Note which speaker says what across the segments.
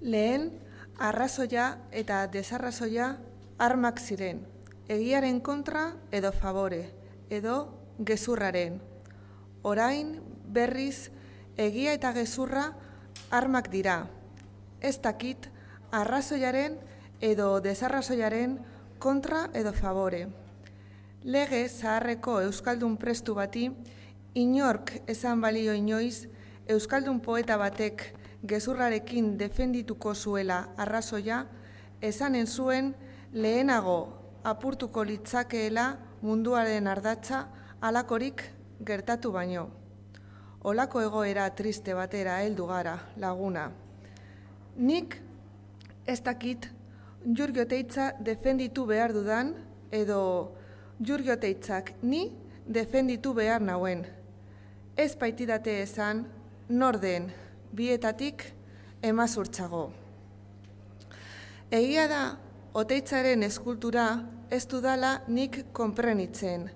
Speaker 1: lehen arrazoia eta desarrazoia armak ziren, egiaren kontra edo favore, edo gezurraren. Orain berriz egia eta gezurra armak dira. Ez dakit arrazoiaren edo desarrazoiaren kontra edo favore. Lege zaharreko Euskaldun prestu bati, inork esan balio inoiz, Euskaldun poeta batek gezurrarekin defendituko zuela arrazoia, esanen zuen lehenago apurtuko litzakeela munduaren ardatza alakorik gertatu baino. Olako egoera triste batera heldu gara laguna. Nik ez dakit jurgioteitza defenditu behar dudan edo jurgioteitzak ni defenditu behar nauen. Ez baitidate esan, norden, bietatik emazurtzago. Egia da, oteitzaren eskultura ez dudala nik konprenitzen,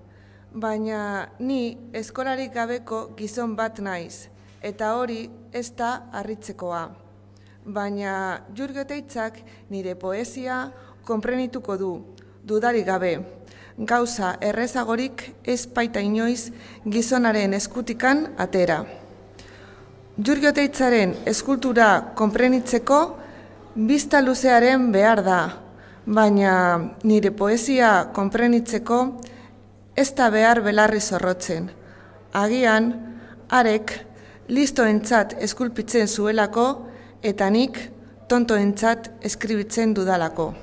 Speaker 1: baina ni eskolarik gabeko gizon bat naiz, eta hori ez da harritzekoa. Baina jurgeteitzak nire poesia konprenituko du, dudari gabe. Gauza errezagorik ez baita inoiz gizonaren eskutikan atera. Jurgio Teitzaren eskultura konprenitzeko bizta luzearen behar da, baina nire poesia konprenitzeko ez da behar belarri zorrotzen. Agian, arek listoentzat eskulpitzen zuelako eta nik tontoentzat eskribitzen dudalako.